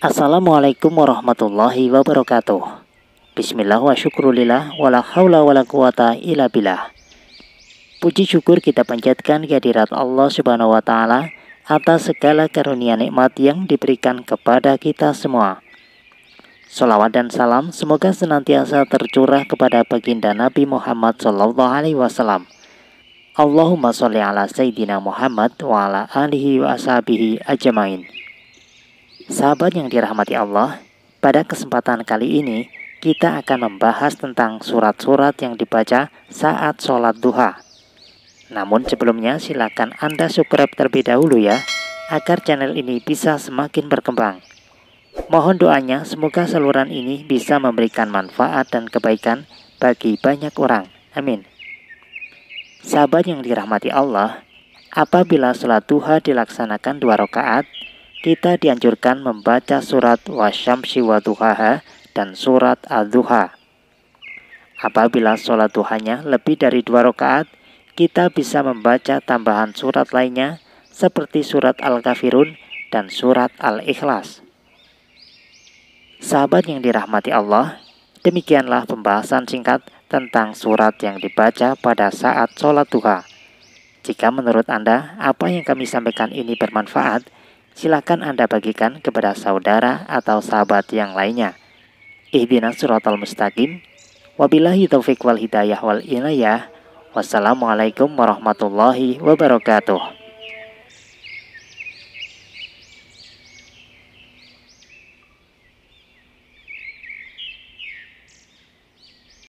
Assalamualaikum warahmatullahi wabarakatuh. Bismillah wa syukrulillah wala haula wala quwata ila billah. Puji syukur kita panjatkan kehadirat Allah Subhanahu wa taala atas segala karunia nikmat yang diberikan kepada kita semua. Salawat dan salam semoga senantiasa tercurah kepada baginda Nabi Muhammad sallallahu alaihi wasallam. Allahumma sholli ala sayyidina Muhammad wa ala alihi wa ashabihi ajmain. Sahabat yang dirahmati Allah, pada kesempatan kali ini kita akan membahas tentang surat-surat yang dibaca saat sholat duha. Namun sebelumnya silakan Anda subscribe terlebih dahulu ya, agar channel ini bisa semakin berkembang. Mohon doanya semoga saluran ini bisa memberikan manfaat dan kebaikan bagi banyak orang. Amin. Sahabat yang dirahmati Allah, apabila sholat duha dilaksanakan dua rakaat, kita dianjurkan membaca surat wasyamsi wa duhaha dan surat al-duha. Apabila sholat duhanya lebih dari dua rakaat, kita bisa membaca tambahan surat lainnya seperti surat Al-Kafirun dan surat Al-Ikhlas. Sahabat yang dirahmati Allah, demikianlah pembahasan singkat tentang surat yang dibaca pada saat sholat duha. Jika menurut Anda apa yang kami sampaikan ini bermanfaat, silakan Anda bagikan kepada saudara atau sahabat yang lainnya. Ihdinas suratal mustaqim. Wabillahi taufiq wal hidayah wal inayah. Wassalamualaikum warahmatullahi wabarakatuh.